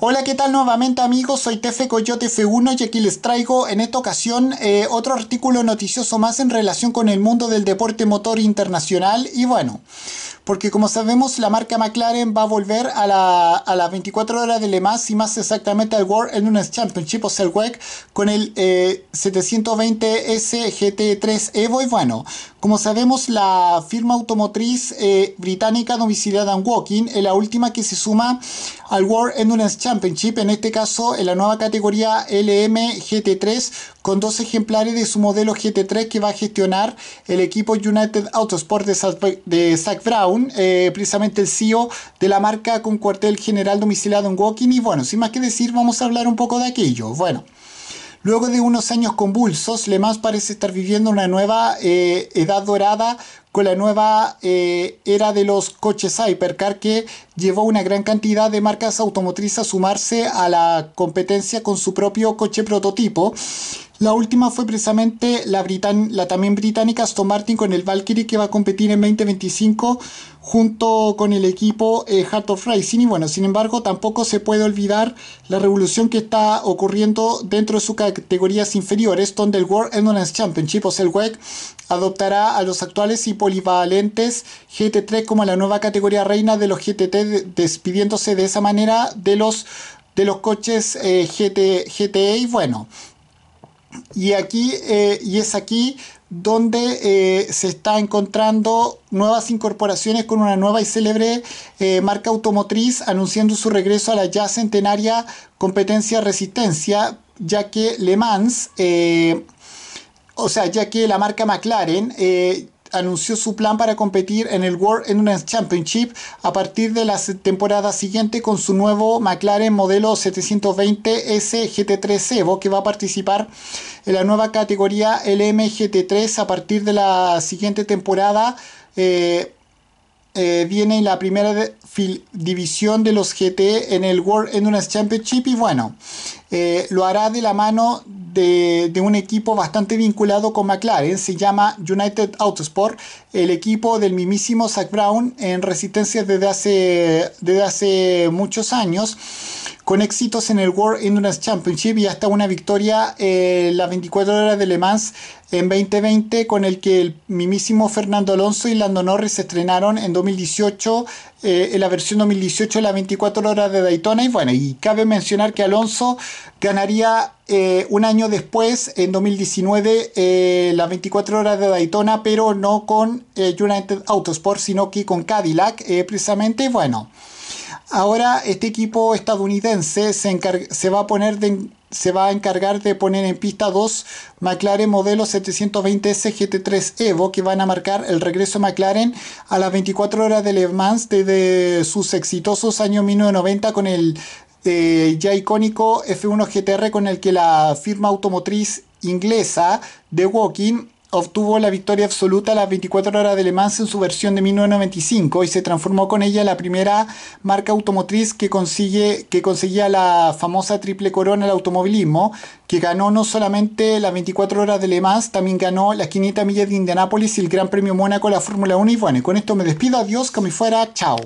Hola, ¿qué tal nuevamente amigos? Soy Tefe Coyote F1 y aquí les traigo en esta ocasión eh, otro artículo noticioso más en relación con el mundo del deporte motor internacional y bueno, porque como sabemos la marca McLaren va a volver a, la, las 24 horas de Le y más exactamente al World Endurance Championship, o sea, con el 720S eh, GT3 Evo. Y bueno, como sabemos la firma automotriz eh, británica domiciliada en es la última que se suma al World Endurance Championship, en este caso en la nueva categoría LM GT3 con dos ejemplares de su modelo GT3 que va a gestionar el equipo United Autosport de, de Zach Brown eh, precisamente el CEO de la marca con cuartel general domiciliado en Woking. Y bueno, sin más que decir, vamos a hablar un poco de aquello. Bueno. Luego de unos años convulsos, Le más parece estar viviendo una nueva eh, edad dorada con la nueva eh, era de los coches hypercar que llevó una gran cantidad de marcas automotrices a sumarse a la competencia con su propio coche prototipo la última fue precisamente la, también británica Aston Martin con el Valkyrie que va a competir en 2025 junto con el equipo eh, Heart of Racing. Y bueno, sin embargo, tampoco se puede olvidar la revolución que está ocurriendo dentro de sus categorías inferiores, donde el World Endurance Championship, o sea, el e adoptará a los actuales y polivalentes GT3 como la nueva categoría reina de los GTT despidiéndose de esa manera de los, de los coches eh, GT, e. Y bueno. Y aquí, eh, y es aquí donde eh, se está encontrando nuevas incorporaciones con una nueva y célebre eh, marca automotriz anunciando su regreso a la ya centenaria competencia resistencia, ya que Le Mans, o sea, ya que la marca McLaren anunció su plan para competir en el World Endurance Championship a partir de la temporada siguiente con su nuevo McLaren modelo 720 S GT3 Evo que va a participar en la nueva categoría LM GT3 a partir de la siguiente temporada. Eh, eh, viene la primera división de los GT en el World Endurance Championship y bueno, eh, lo hará de la mano de, un equipo bastante vinculado con McLaren, se llama United Autosport, el equipo del mismísimo Zach Brown en resistencia desde hace, desde hace muchos años con éxitos en el World Endurance Championship y hasta una victoria en eh, las 24 horas de Le Mans en 2020 con el que el mimísimo Fernando Alonso y Lando Norris se estrenaron en 2018 eh, en la versión 2018 las 24 horas de Daytona y bueno y cabe mencionar que Alonso ganaría eh, un año después en 2019 las 24 horas de Daytona pero no con United Autosport sino que con Cadillac precisamente bueno Ahora este equipo estadounidense se, va a encargar de poner en pista dos McLaren modelo 720S GT3 Evo que van a marcar el regreso de McLaren a las 24 horas de Le Mans desde sus exitosos años 1990 con el eh, ya icónico F1 GTR con el que la firma automotriz inglesa de Walking obtuvo la victoria absoluta las 24 horas de Le Mans en su versión de 1995 y se transformó con ella en la primera marca automotriz que, consigue, que conseguía la famosa triple corona del automovilismo, que ganó no solamente las 24 horas de Le Mans, también ganó las 500 millas de Indianápolis y el Gran Premio Mónaco, la Fórmula 1 y bueno, y con esto me despido, adiós, como fuera, chao.